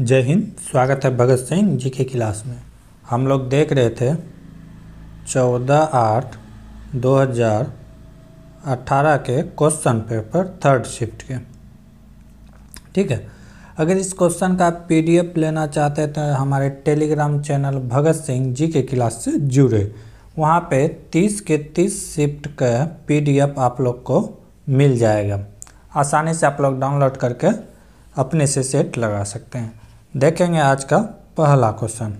जय हिंद स्वागत है भगत सिंह जी के क्लास में हम लोग देख रहे थे चौदह आठ दो हज़ार अट्ठारह के क्वेश्चन पेपर थर्ड शिफ्ट के ठीक है अगर इस क्वेश्चन का पीडीएफ लेना चाहते हैं तो हमारे टेलीग्राम चैनल भगत सिंह जी के क्लास से जुड़े वहाँ पे तीस के तीस शिफ्ट का पीडीएफ आप लोग को मिल जाएगा आसानी से आप लोग डाउनलोड करके अपने से सेट लगा सकते हैं देखेंगे आज का पहला क्वेश्चन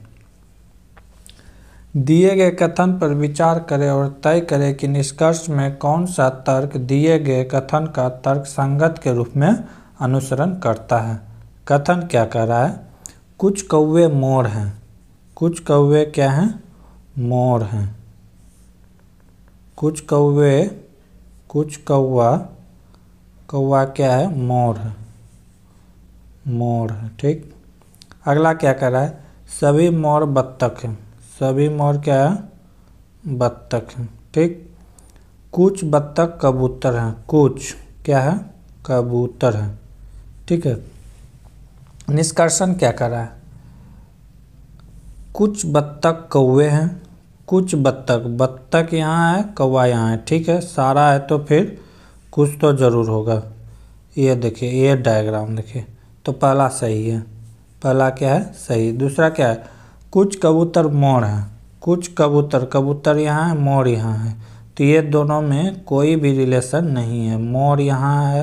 दिए गए कथन पर विचार करें और तय करें कि निष्कर्ष में कौन सा तर्क दिए गए कथन का तर्क संगत के रूप में अनुसरण करता है कथन क्या कह रहा है कुछ कौवे मोर हैं कुछ कौवे क्या हैं मोर हैं कुछ कौवे कुछ कौवा कौवा क्या है मोर है मोर है ठीक अगला क्या कह रहा है सभी मोर बत्तख सभी मोर क्या है बत्तख ठीक कुछ बत्तख कबूतर हैं कुछ क्या है कबूतर है ठीक है निष्कर्षण क्या कर रहा है कुछ बत्तख कौवे हैं कुछ बत्तख बत्तख यहाँ है कौवा यहाँ है ठीक है सारा है तो फिर कुछ तो ज़रूर होगा ये देखिए ये डायग्राम देखिए तो पहला सही है पहला क्या है सही दूसरा क्या है कुछ कबूतर मोर हैं कुछ कबूतर कबूतर यहाँ है मोर यहाँ है तो ये दोनों में कोई भी रिलेशन नहीं है मोर यहाँ है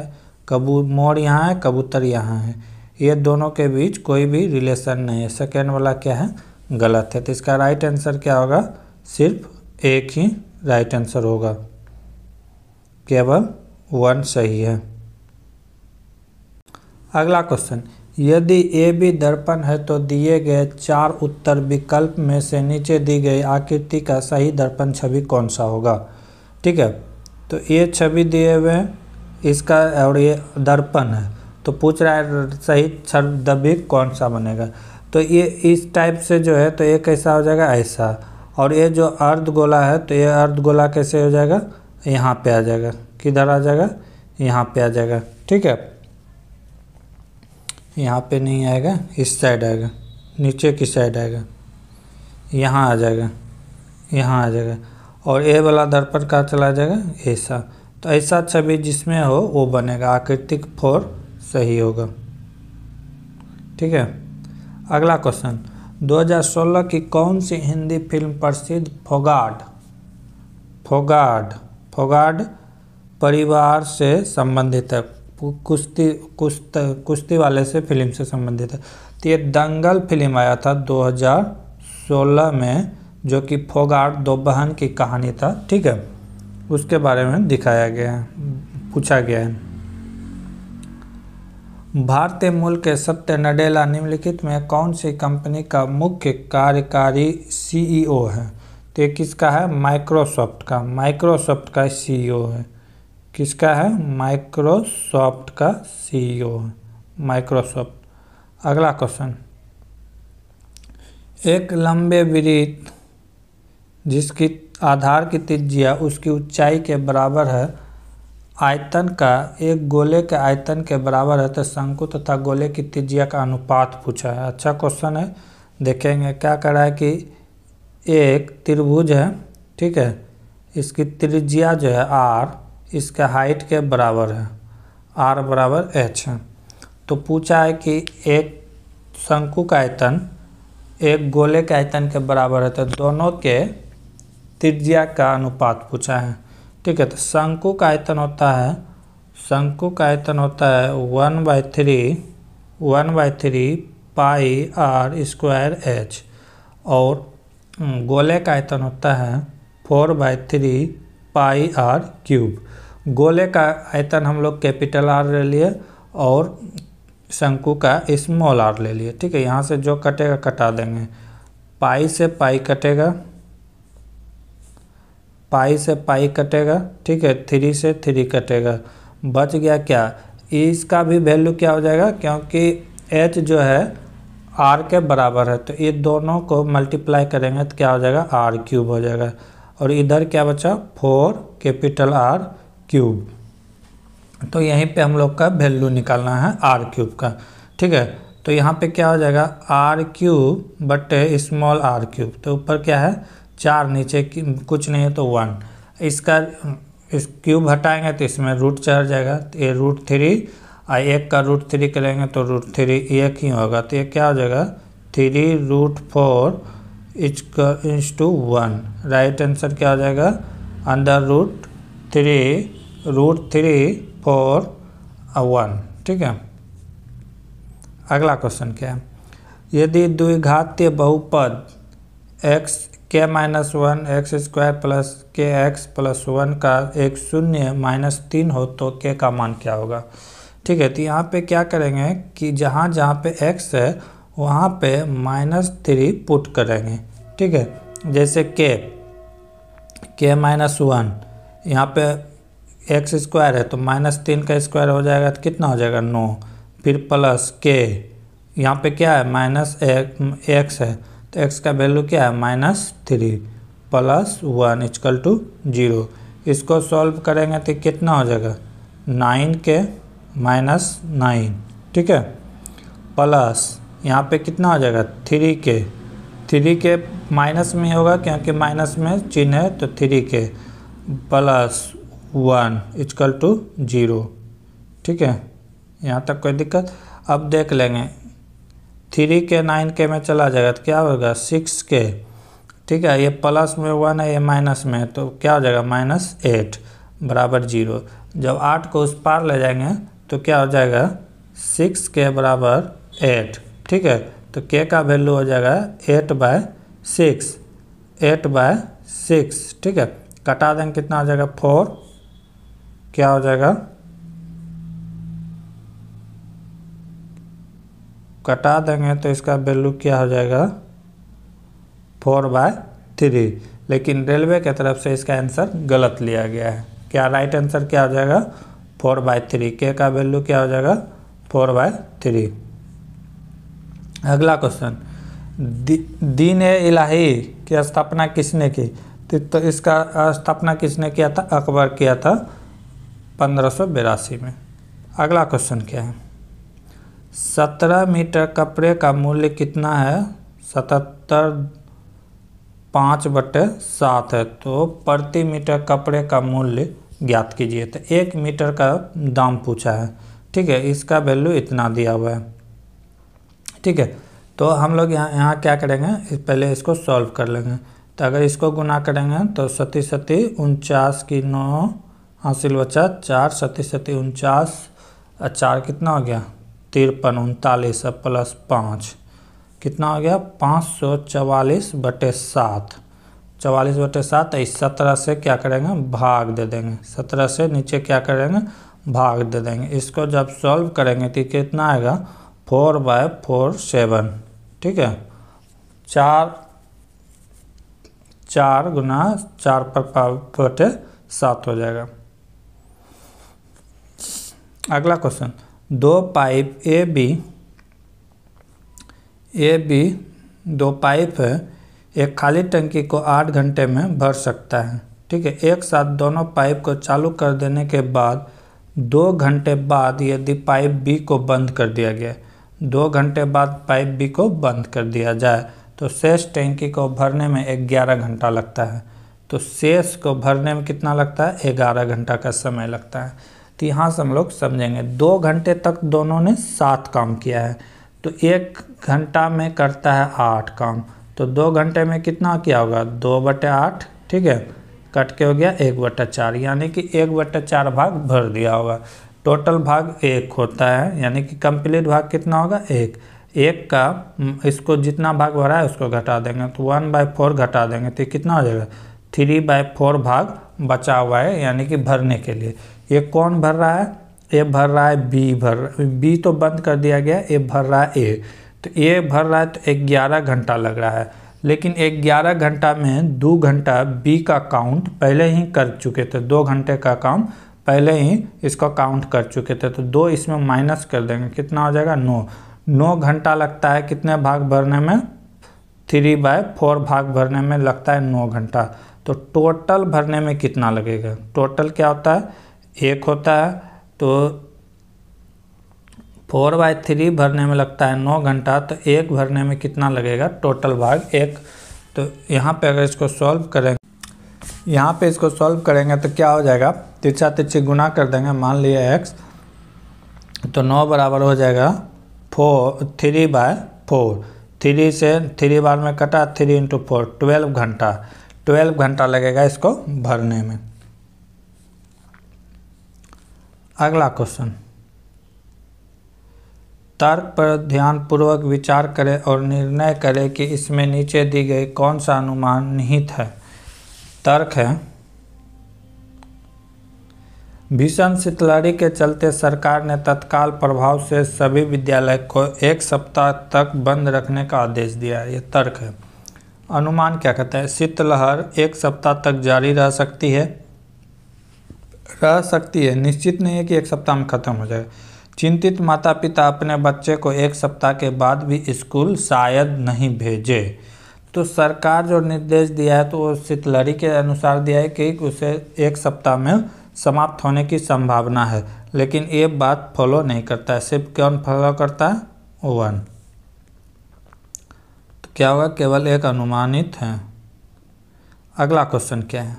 कबू मोर यहाँ है कबूतर यहाँ है ये दोनों के बीच कोई भी रिलेशन नहीं है सेकेंड वाला क्या है गलत है तो इसका राइट आंसर क्या होगा सिर्फ एक ही राइट आंसर होगा केवल वन सही है अगला क्वेश्चन यदि ए बी दर्पण है तो दिए गए चार उत्तर विकल्प में से नीचे दी गई आकृति का सही दर्पण छवि कौन सा होगा ठीक है तो ये छवि दिए हुए हैं इसका और ये दर्पण है तो पूछ रहा है सही छवि कौन सा बनेगा तो ये इस टाइप से जो है तो ये कैसा हो जाएगा ऐसा और ये जो अर्ध गोला है तो ये अर्ध गोला कैसे हो जाएगा यहाँ पे आ जाएगा किधर आ जाएगा यहाँ पे आ जाएगा ठीक है यहाँ पे नहीं आएगा इस साइड आएगा नीचे की साइड आएगा यहाँ आ जाएगा यहाँ आ जाएगा और ए वाला दर्पण कहाँ चला जाएगा ऐसा तो ऐसा छवि जिसमें हो वो बनेगा आकृतिक फोर सही होगा ठीक है अगला क्वेश्चन 2016 की कौन सी हिंदी फिल्म प्रसिद्ध फोगाड फोगाड फोगाड परिवार से संबंधित है कुश्ती कुश्त कुश्ती वाले से फिल्म से संबंधित है तो ये दंगल फिल्म आया था 2016 में जो कि फोगाट दो बहन की कहानी था ठीक है उसके बारे में दिखाया गया है पूछा गया है भारतीय मूल के सत्य नडेला निम्नलिखित में कौन सी कंपनी का मुख्य कार्यकारी सीईओ e है तो ये किसका है माइक्रोसॉफ्ट का माइक्रोसॉफ्ट का सीईओ e है किसका है माइक्रोसॉफ्ट का सीईओ माइक्रोसॉफ्ट e अगला क्वेश्चन एक लंबे वृत्त जिसकी आधार की त्रिज्या उसकी ऊंचाई के बराबर है आयतन का एक गोले के आयतन के बराबर है तो शंकु तथा गोले की त्रिज्या का अनुपात पूछा है अच्छा क्वेश्चन है देखेंगे क्या कह रहा है कि एक त्रिभुज है ठीक है इसकी त्रिज्या जो है आर इसके हाइट के बराबर है आर बराबर एच है तो पूछा है कि एक शंकु का आयतन एक गोले के आयतन के बराबर है तो दोनों के त्रिज्या का अनुपात पूछा है ठीक है तो शंकु का आयतन होता है शंकु का आयतन होता है one by three one by three pi R square H और हम्म, गोले का आयतन होता है four by three pi R cube गोले का आयतन हम लोग कैपिटल आर ले लिए और शंकु का स्मॉल आर ले लिए ठीक है यहाँ से जो कटेगा कटा देंगे पाई से पाई कटेगा पाई से पाई कटेगा ठीक है थ्री से थ्री कटेगा बच गया क्या इसका भी वैल्यू क्या हो जाएगा क्योंकि एच जो है आर के बराबर है तो ये दोनों को मल्टीप्लाई करेंगे तो क्या हो जाएगा आर क्यूब हो जाएगा और इधर क्या बचा फोर कैपिटल आर क्यूब तो यहीं पे हम लोग का वैल्यू निकालना है आर क्यूब का ठीक है तो यहाँ पे क्या हो जाएगा आर क्यूब बटे स्मॉल आर क्यूब तो ऊपर क्या है चार नीचे कुछ नहीं है तो वन इसका इस क्यूब हटाएंगे तो इसमें रूट चढ़ जाएगा तो ये रूट थ्री और एक का रूट थ्री करेंगे तो रूट थ्री एक ही होगा तो ये क्या हो जाएगा three root four is into one right answer क्या हो जाएगा under root three root three four one ठीक है अगला क्वेश्चन क्या है यदि द्विघातीय बहुपद X K minus one X square plus K X plus one का एक शून्य माइनस तीन हो तो के का मान क्या होगा ठीक है तो यहाँ पे क्या करेंगे कि जहाँ जहाँ पे एक्स है वहाँ पे माइनस थ्री पुट करेंगे ठीक है जैसे के के माइनस वन यहाँ पे एक्स स्क्वायर है तो माइनस तीन का स्क्वायर हो जाएगा तो कितना हो जाएगा नौ फिर प्लस के यहाँ पे क्या है माइनस एक एक्स है तो एक्स का वैल्यू क्या है minus three plus one is equal to zero इसको सॉल्व करेंगे तो कितना हो जाएगा नाइन के माइनस नाइन ठीक है प्लस यहाँ पे कितना हो जाएगा थ्री के थ्री के माइनस में होगा क्योंकि माइनस में चिन्ह है तो three K plus one is equal to zero ठीक है यहाँ तक कोई दिक्कत अब देख लेंगे थ्री के नाइन के में चला जाएगा तो क्या होगा सिक्स के ठीक है ये प्लस में वन है ये माइनस में तो क्या हो जाएगा माइनस एट बराबर जीरो जब आठ को उस पार ले जाएंगे तो क्या हो जाएगा सिक्स के बराबर एट ठीक है तो के का वैल्यू हो जाएगा eight by six eight by six ठीक है कटा देंगे कितना हो जाएगा फोर क्या हो जाएगा कटा देंगे तो इसका वैल्यू क्या हो जाएगा फोर बाय थ्री लेकिन रेलवे के तरफ से इसका आंसर गलत लिया गया है क्या राइट आंसर क्या हो जाएगा फोर बाय थ्री के का वैल्यू क्या हो जाएगा फोर बाय थ्री अगला क्वेश्चन दी, दीन इलाही की स्थापना किसने की तो इसका स्थापना किसने किया था अकबर किया था पंद्रह में अगला क्वेश्चन क्या है सत्रह मीटर कपड़े का मूल्य कितना है सतहत्तर पाँच बटे सात है तो प्रति मीटर कपड़े का मूल्य ज्ञात कीजिए तो एक मीटर का दाम पूछा है ठीक है इसका वैल्यू इतना दिया हुआ है ठीक है तो हम लोग यहाँ यहाँ क्या करेंगे पहले इसको सॉल्व कर लेंगे तो अगर इसको गुना करेंगे तो सती सती उनचास की नौ हासिल बचा चार सती सती उनचास चार कितना हो गया तिरपन उनतालीस और प्लस पाँच कितना हो गया पाँच सौ चवालीस बटे सात चवालीस बटे सात तो इस सत्रह से क्या करेंगे भाग दे देंगे सत्रह से नीचे क्या करेंगे भाग दे देंगे इसको जब सॉल्व करेंगे तो कितना आएगा फोर बाय फोर सेवन ठीक है चार चार गुना चार पर बटे सात हो जाएगा अगला क्वेश्चन दो pipe A B A B दो पाइप है एक खाली टंकी को आठ घंटे में भर सकता है ठीक है एक साथ दोनों पाइप को चालू कर देने के बाद दो घंटे बाद यदि पाइप बी को बंद कर दिया गया दो घंटे बाद पाइप बी को बंद कर दिया जाए तो शेष टैंकी को भरने में ग्यारह घंटा लगता है तो शेष को भरने में कितना लगता है ग्यारह घंटा का समय लगता है तो यहाँ से हम लोग समझेंगे दो घंटे तक दोनों ने सात काम किया है तो एक घंटा में करता है आठ काम तो दो घंटे में कितना किया होगा दो बटे आठ ठीक है कट के हो गया एक बटा चार यानी कि एक बटा चार भाग भर दिया होगा टोटल भाग एक होता है यानी कि कंप्लीट भाग कितना होगा एक एक का इसको जितना भाग भरा है उसको घटा देंगे तो वन बाय फोर घटा देंगे तो कितना हो जाएगा थ्री बाय फोर भाग बचा हुआ है यानी कि भरने के लिए ये कौन भर रहा है ए भर रहा है बी भर बी तो बंद कर दिया गया ए भर रहा है ए तो ए भर रहा है तो ग्यारह घंटा लग रहा है लेकिन एक ग्यारह घंटा में दो घंटा बी का काउंट पहले ही कर चुके थे दो घंटे का काम पहले ही इसको काउंट कर चुके थे तो दो इसमें माइनस कर देंगे कितना हो जाएगा नौ नौ घंटा लगता है कितने भाग भरने में थ्री बाय फोर भाग भरने में लगता है नौ घंटा तो टोटल भरने में कितना लगेगा टोटल क्या होता है एक होता है तो फोर बाय थ्री भरने में लगता है नौ घंटा तो एक भरने में कितना लगेगा टोटल भाग एक तो यहाँ पे अगर इसको सॉल्व करें यहाँ पे इसको सॉल्व करेंगे तो क्या हो जाएगा तिरछा तिरछी गुना कर देंगे मान लिए एक्स तो नौ बराबर हो जाएगा four three by four three से थ्री बार में कटा थ्री इंटू फोर ट्वेल्व घंटा ट्वेल्व घंटा लगेगा इसको भरने में अगला क्वेश्चन तर्क पर ध्यान पूर्वक विचार करें और निर्णय करें कि इसमें नीचे दी गई कौन सा अनुमान निहित है तर्क है भीषण शीतलहरी के चलते सरकार ने तत्काल प्रभाव से सभी विद्यालय को एक सप्ताह तक बंद रखने का आदेश दिया है ये तर्क है अनुमान क्या कहते हैं शीतलहर एक सप्ताह तक जारी रह सकती है रह सकती है निश्चित नहीं है कि एक सप्ताह में ख़त्म हो जाए चिंतित माता पिता अपने बच्चे को एक सप्ताह के बाद भी स्कूल शायद नहीं भेजे तो सरकार जो निर्देश दिया है तो वो शीतलहरी के अनुसार दिया है कि उसे एक सप्ताह में समाप्त होने की संभावना है लेकिन ये बात फॉलो नहीं करता है सिर्फ कौन फॉलो करता है वन तो क्या होगा केवल एक अनुमानित है अगला क्वेश्चन क्या है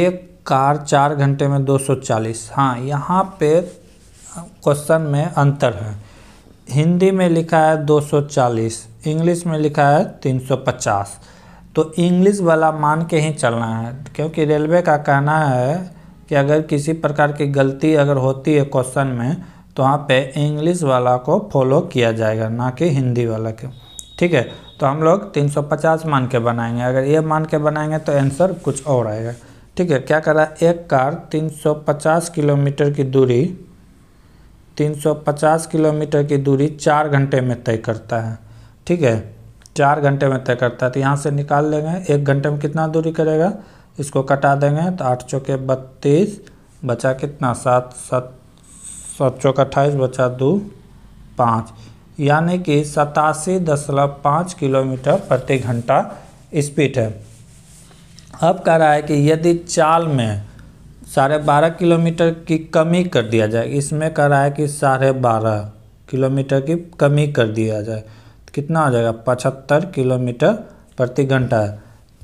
एक कार चार घंटे में 240 हाँ यहाँ पे क्वेश्चन में अंतर है हिंदी में लिखा है 240 इंग्लिश में लिखा है 350 तो इंग्लिश वाला मान के ही चलना है क्योंकि रेलवे का कहना है कि अगर किसी प्रकार की गलती अगर होती है क्वेश्चन में तो वहाँ पे इंग्लिश वाला को फॉलो किया जाएगा ना कि हिंदी वाला के ठीक है तो हम लोग 350 मान के बनाएंगे अगर ये मान के बनाएंगे तो आंसर कुछ और आएगा ठीक है क्या करा एक कार 350 किलोमीटर की दूरी 350 किलोमीटर की दूरी चार घंटे में तय करता है ठीक है चार घंटे में तय करता है तो यहाँ से निकाल लेंगे एक घंटे में कितना दूरी करेगा इसको कटा देंगे तो आठ चौके बत्तीस बचा कितना सात सात सात चौक अट्ठाईस बचा दो पाँच यानी कि सतासी दशमलव पाँच किलोमीटर प्रति घंटा स्पीड है अब कह रहा है कि यदि चाल में साढ़े बारह किलोमीटर की कमी कर दिया जाए इसमें कह रहा है कि साढ़े बारह किलोमीटर की कमी कर दिया जाए तो कितना हो जाएगा पचहत्तर किलोमीटर प्रति घंटा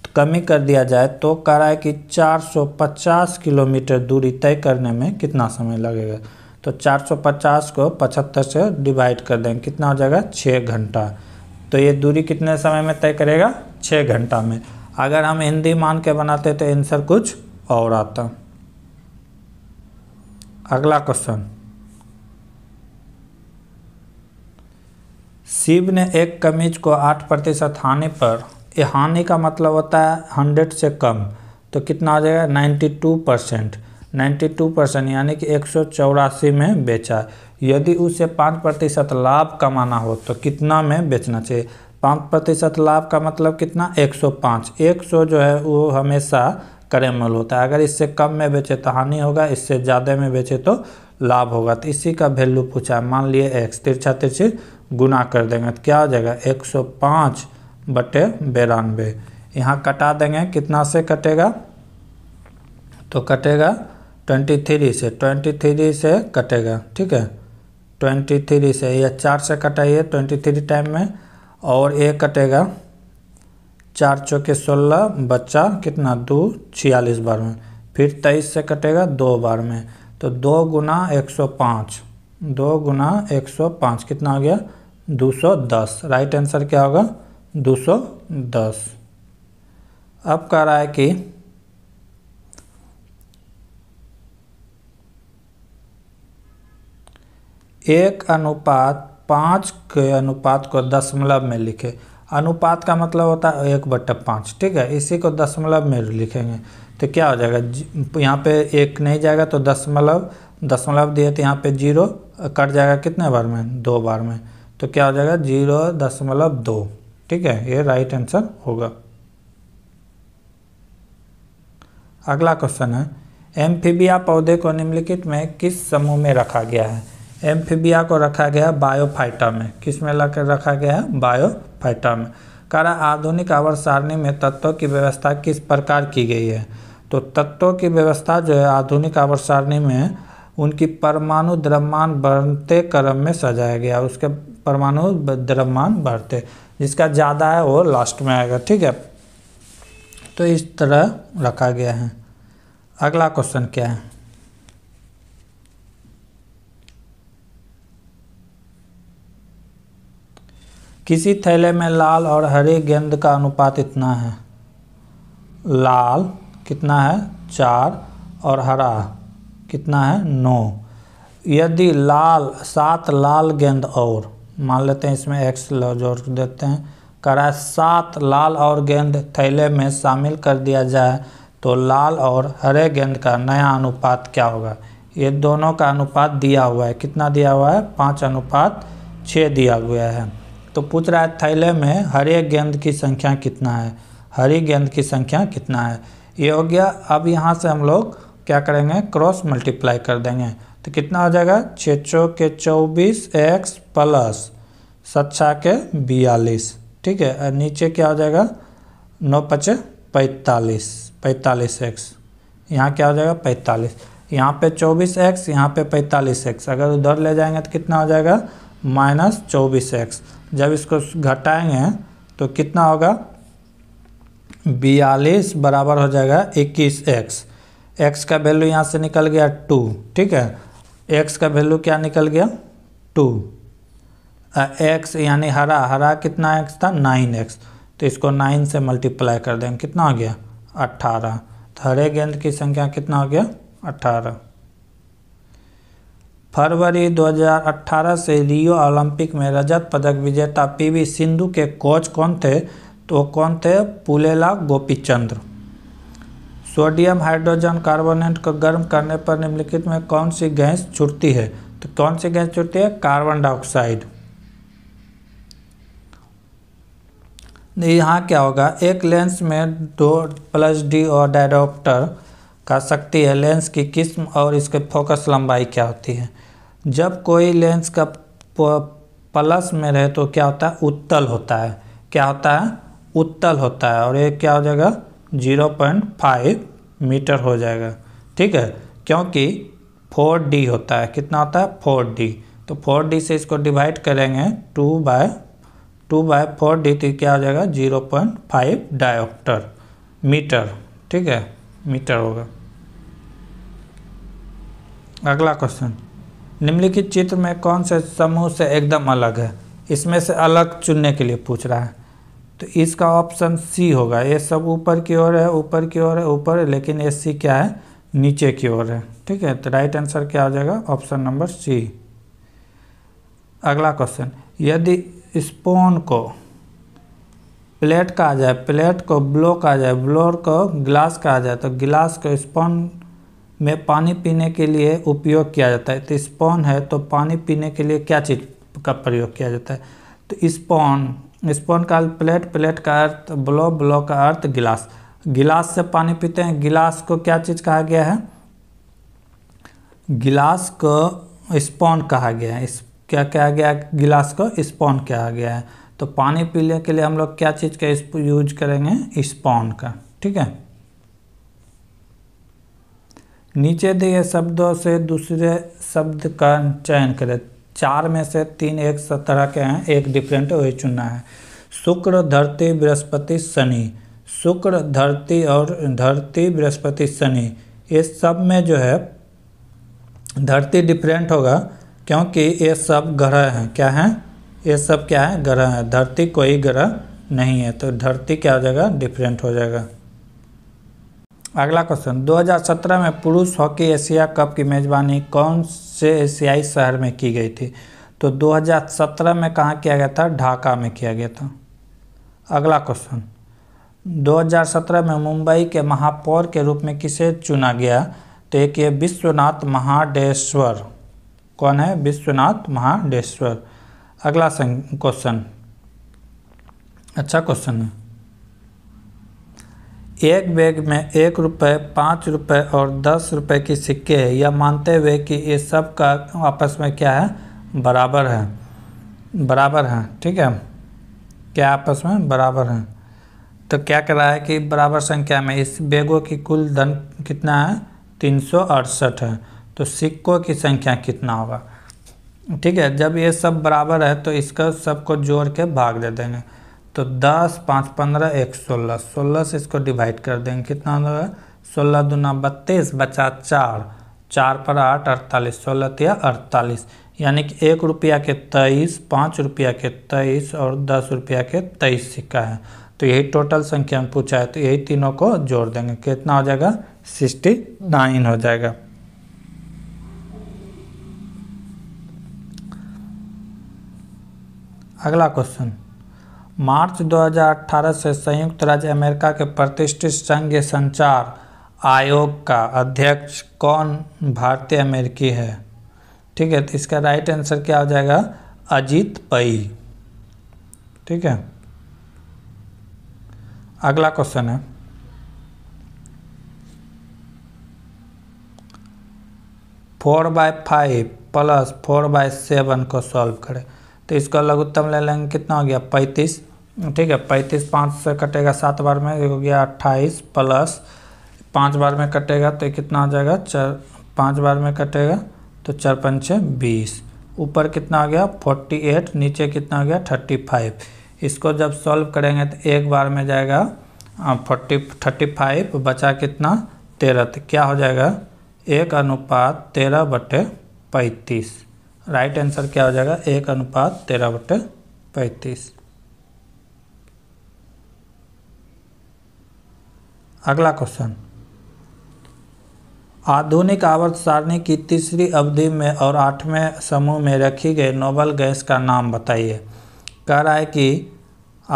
तो कमी कर दिया जाए तो कह रहा है कि 450 किलोमीटर दूरी तय करने में कितना समय लगेगा तो 450 को 75 से डिवाइड कर देंगे कितना हो जाएगा छः घंटा तो ये दूरी कितने समय में तय करेगा छः घंटा में अगर हम हिंदी मान के बनाते तो आंसर कुछ और आता अगला क्वेश्चन शिव ने एक कमीज को आठ प्रतिशत हानि पर ये हानि का मतलब होता है हंड्रेड से कम तो कितना आ जाएगा ninety two percent ninety two percent यानी कि एक सौ चौरासी में बेचा यदि उसे पाँच प्रतिशत लाभ कमाना हो तो कितना में बेचना चाहिए पाँच प्रतिशत लाभ का मतलब कितना एक सौ पाँच एक सौ जो है वो हमेशा करेमल होता है अगर इससे कम में बेचे तो हानि होगा इससे ज़्यादा में बेचे तो लाभ होगा तो इसी का वैल्यू पूछा है मान लिए एक्स तिरछा तिरछी गुना कर देंगे तो क्या हो जाएगा एक सौ पाँच बटे बिरानवे यहाँ कटा देंगे कितना से कटेगा तो कटेगा ट्वेंटी थ्री से ट्वेंटी थ्री से कटेगा ठीक है ट्वेंटी थ्री से यह चार से कटाइए ट्वेंटी थ्री टाइम में और एक कटेगा चार चौके सोलह बच्चा कितना दो छियालीस बार में फिर तेईस से कटेगा दो बार में तो दो गुना एक सौ पाँच दो गुना एक सौ पाँच कितना आ गया दो सौ दस राइट आंसर क्या होगा दो सौ दस अब कह रहा है कि एक अनुपात पाँच के अनुपात को दशमलव में लिखे अनुपात का मतलब होता है एक बट्टा पाँच ठीक है इसी को दशमलव में लिखेंगे तो क्या हो जाएगा यहाँ पे एक नहीं जाएगा तो दशमलव दशमलव दिए तो यहाँ पे जीरो कट जाएगा कितने बार में दो बार में तो क्या हो जाएगा जीरो दशमलव दो ठीक है ये राइट आंसर होगा अगला क्वेश्चन है एम्फीबिया पौधे को निम्नलिखित में किस समूह में रखा गया है एम्फीबिया को रखा गया बायोफाइटा में किस में लग रखा गया है बायोफाइटा में करा आधुनिक आवर सारणी में तत्वों की व्यवस्था किस प्रकार की गई है तो तत्वों की व्यवस्था जो है आधुनिक आवर सारणी में उनकी परमाणु द्रव्यमान बढ़ते क्रम में सजाया गया उसके परमाणु द्रव्यमान बढ़ते जिसका ज़्यादा है वो लास्ट में आएगा ठीक है तो इस तरह रखा गया है अगला क्वेश्चन क्या है किसी थैले में लाल और हरे गेंद का अनुपात इतना है लाल कितना है चार और हरा कितना है नौ यदि लाल सात लाल गेंद और मान लेते हैं इसमें एक्स जोड़ देते हैं करा सात लाल और गेंद थैले में शामिल कर दिया जाए तो लाल और हरे गेंद का नया अनुपात क्या होगा ये दोनों का अनुपात दिया हुआ है कितना दिया हुआ है पाँच अनुपात छः दिया हुआ है तो पूछ रहा है थैले में हरे गेंद की संख्या कितना है हरी गेंद की संख्या कितना है ये हो गया अब यहाँ से हम लोग क्या करेंगे क्रॉस मल्टीप्लाई कर देंगे तो कितना हो जाएगा छः चौ के चौबीस एक्स प्लस सच्छा के बयालीस ठीक है और नीचे क्या हो जाएगा नौ पचे पैंतालीस पैंतालीस एक्स यहाँ क्या हो जाएगा पैंतालीस यहाँ पे चौबीस एक्स यहाँ पे पैंतालीस एक्स अगर उधर ले जाएंगे तो कितना हो जाएगा माइनस चौबीस एक्स जब इसको घटाएंगे तो कितना होगा बयालीस बराबर हो जाएगा इक्कीस एक्स एक्स का वैल्यू यहाँ से निकल गया टू ठीक है एक्स का वैल्यू क्या निकल गया टू एक्स यानी हरा हरा कितना एक्स था नाइन एक्स तो इसको नाइन से मल्टीप्लाई कर देंगे कितना हो गया अट्ठारह तो हरे गेंद की संख्या कितना हो गया अट्ठारह फरवरी 2018 से रियो ओलंपिक में रजत पदक विजेता पीवी सिंधु के कोच कौन थे तो कौन थे Pullela Gopichand sodium hydrogen carbonate को गर्म करने पर निम्नलिखित में कौन सी गैस छुटती है तो कौन सी गैस छुटती है कार्बन डाइऑक्साइड यहाँ क्या होगा एक लेंस में दो प्लस डी और डायडोप्टर का सकती है लेंस की किस्म और इसके फोकस लंबाई क्या होती है जब कोई लेंस का प्लस में रहे तो क्या होता है उत्तल होता है क्या होता है उत्तल होता है और ये क्या हो जाएगा जीरो पॉइंट फाइव मीटर हो जाएगा ठीक है क्योंकि फोर डी होता है कितना होता है फोर डी तो फोर डी से इसको डिवाइड करेंगे two by two by four D तो क्या हो जाएगा zero point five dioptre metre ठीक है मीटर होगा अगला क्वेश्चन निम्नलिखित चित्र में कौन से समूह से एकदम अलग है इसमें से अलग चुनने के लिए पूछ रहा है तो इसका ऑप्शन सी होगा ये सब ऊपर की ओर है ऊपर की ओर है ऊपर है लेकिन ये सी क्या है नीचे की ओर है ठीक है तो राइट आंसर क्या हो जाएगा ऑप्शन नंबर सी अगला क्वेश्चन यदि स्पोन को प्लेट कहा जाए प्लेट को ब्लो कहा जाए ब्लोर को ग्लास कहा जाए तो गिलास को स्पोन में पानी पीने के लिए उपयोग किया जाता है तो स्पॉन है तो पानी पीने के लिए क्या चीज़ का प्रयोग किया जाता है तो स्पॉन स्पॉन का प्लेट प्लेट का अर्थ ब्लो ब्लो का अर्थ गिलास गिलास से पानी पीते हैं गिलास को क्या चीज़ कहा गया है गिलास को स्पॉन कहा गया है इस क्या कहा गया गिलास को स्पॉन कहा गया है तो पानी पीने के लिए हम लोग क्या चीज़ का यूज करेंगे स्पॉन का ठीक है नीचे दिए शब्दों से दूसरे शब्द का चयन करें चार में से तीन एक तरह के हैं एक डिफरेंट वही चुनना है शुक्र धरती बृहस्पति शनि शुक्र धरती और धरती बृहस्पति शनि ये सब में जो है धरती डिफरेंट होगा क्योंकि ये सब ग्रह हैं क्या हैं ये सब क्या है ग्रह हैं धरती कोई ग्रह नहीं है तो धरती क्या हो जाएगा डिफरेंट हो जाएगा अगला क्वेश्चन 2017 में पुरुष हॉकी एशिया कप की मेज़बानी कौन से एशियाई शहर में की गई थी तो 2017 में कहाँ किया गया था ढाका में किया गया था अगला क्वेश्चन 2017 में मुंबई के महापौर के रूप में किसे चुना गया तो एक ये विश्वनाथ महाडेश्वर कौन है विश्वनाथ महाडेश्वर अगला क्वेश्चन अच्छा क्वेश्चन है एक बैग में एक रुपये पाँच रुपये और दस रुपये के सिक्के हैं यह मानते हुए कि ये सब का आपस में क्या है बराबर है बराबर है ठीक है क्या आपस में बराबर है तो क्या कर रहा है कि बराबर संख्या में इस बैगों की कुल धन कितना है तीन है तो सिक्कों की संख्या कितना होगा ठीक है जब ये सब बराबर है तो इसका सबको जोड़ के भाग दे देंगे तो दस पाँच पंद्रह एक सोलह सोलह से इसको डिवाइड कर देंगे कितना होगा सोलह दूना बत्तीस बचा चार चार पर आठ अड़तालीस सोलह तिया अड़तालीस यानी कि एक रुपया के तेईस पाँच रुपया के तेईस और दस रुपया के तेईस सिक्का है तो यही टोटल संख्या में पूछा है तो यही तीनों को जोड़ देंगे कितना हो जाएगा सिक्सटी नाइन हो जाएगा अगला क्वेश्चन मार्च 2018 से संयुक्त राज्य अमेरिका के प्रतिष्ठित संघ संचार आयोग का अध्यक्ष कौन भारतीय अमेरिकी है ठीक है तो इसका राइट आंसर क्या हो जाएगा अजीत पई ठीक है अगला क्वेश्चन है four by five plus four by seven को सॉल्व करें तो इसका लघुत्तम ले लेंगे कितना हो गया पैंतीस ठीक है पैंतीस पाँच से कटेगा सात बार में हो गया अट्ठाईस प्लस पाँच बार में कटेगा तो कितना आ जाएगा चार पाँच बार में कटेगा तो चार पंच बीस ऊपर कितना आ गया फोर्टी एट नीचे कितना आ गया थर्टी फाइव इसको जब सॉल्व करेंगे तो एक बार में जाएगा हाँ, फोर्टी थर्टी फाइव बचा कितना तेरह तो क्या हो जाएगा एक अनुपात तेरह बटे पैंतीस राइट आंसर क्या हो जाएगा एक अनुपात तेरह बटे पैंतीस अगला क्वेश्चन आधुनिक आवर्त सारणी की तीसरी अवधि में और आठवें समूह में रखी गई नोबल गैस का नाम बताइए कह रहा है कि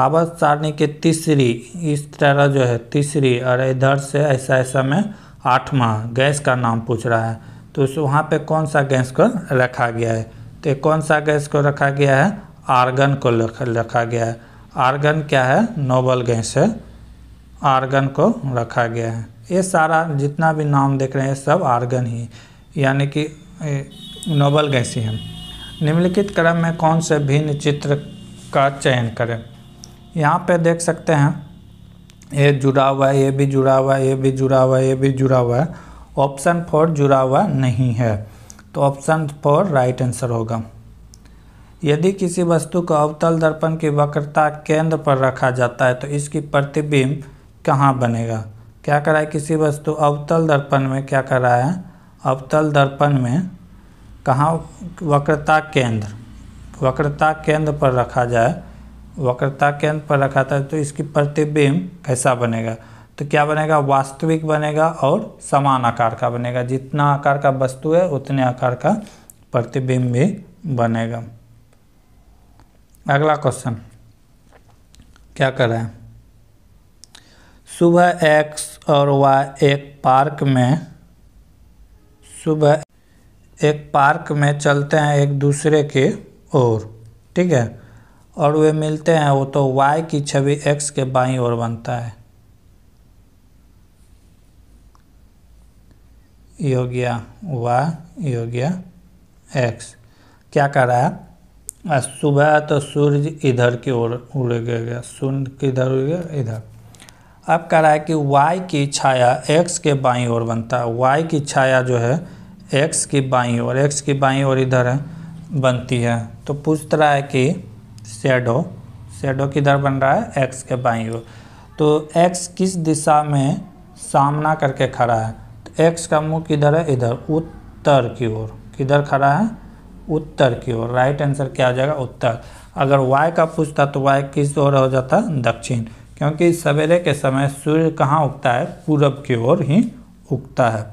आवर्त सारणी के तीसरी इस तरह जो है तीसरी और इधर से ऐसा ऐसा में आठवा गैस का नाम पूछ रहा है तो उस वहाँ पे कौन सा गैस को रखा गया है तो कौन सा गैस को रखा गया है आर्गन को रखा गया है आर्गन क्या है नोबल गैस है आर्गन को रखा गया है ये सारा जितना भी नाम देख रहे हैं सब आर्गन ही यानी कि नोबल हैं निम्नलिखित क्रम में कौन से भिन्न चित्र का चयन करें यहाँ पे देख सकते हैं ये जुड़ा हुआ है ये भी जुड़ा हुआ है ये भी जुड़ा हुआ है ये भी जुड़ा हुआ है ऑप्शन फोर जुड़ा हुआ नहीं है तो ऑप्शन फोर राइट आंसर होगा यदि किसी वस्तु को अवतल दर्पण की वक्रता केंद्र पर रखा जाता है तो इसकी प्रतिबिंब कहाँ बनेगा क्या करा है किसी वस्तु अवतल दर्पण में क्या कर रहा है अवतल दर्पण में कहाँ वक्रता केंद्र वक्रता केंद्र पर रखा जाए वक्रता केंद्र पर रखा जाए तो इसकी प्रतिबिंब कैसा बनेगा तो क्या बनेगा वास्तविक बनेगा और समान आकार का बनेगा जितना आकार का वस्तु है उतने आकार का प्रतिबिंब भी बनेगा अगला क्वेश्चन क्या कर रहा है सुबह एक्स और वाई एक पार्क में सुबह एक पार्क में चलते हैं एक दूसरे के ओर ठीक है और वे मिलते हैं वो तो वाई की छवि एक्स के बाईं ओर बनता है योग्या गया वाई ये गया एक्स क्या कर रहा है सुबह तो सूर्य इधर की ओर उड़ गया सूर्य किधर उड़ गया इधर अब कह रहा है कि y की छाया x के बाईं ओर बनता है y की छाया जो है x की बाईं ओर x की बाईं ओर इधर है बनती है तो पूछ रहा है कि शेडो शेडो किधर बन रहा है x के बाईं ओर तो x किस दिशा में सामना करके खड़ा है तो x का मुंह किधर है इधर उत्तर की ओर किधर खड़ा है उत्तर की ओर राइट आंसर क्या हो जाएगा उत्तर अगर y का पूछता तो y किस ओर हो जाता दक्षिण क्योंकि सवेरे के समय सूर्य कहाँ उगता है पूरब की ओर ही उगता है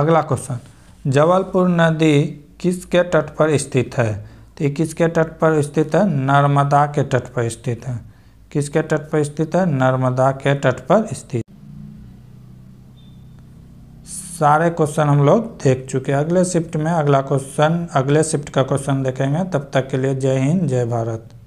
अगला क्वेश्चन जबलपुर नदी किसके तट पर स्थित है तो किसके तट पर स्थित है नर्मदा के तट पर स्थित है किसके तट पर स्थित है नर्मदा के तट पर स्थित सारे क्वेश्चन हम लोग देख चुके हैं अगले शिफ्ट में अगला क्वेश्चन अगले शिफ्ट का क्वेश्चन देखेंगे तब तक के लिए जय हिंद जय भारत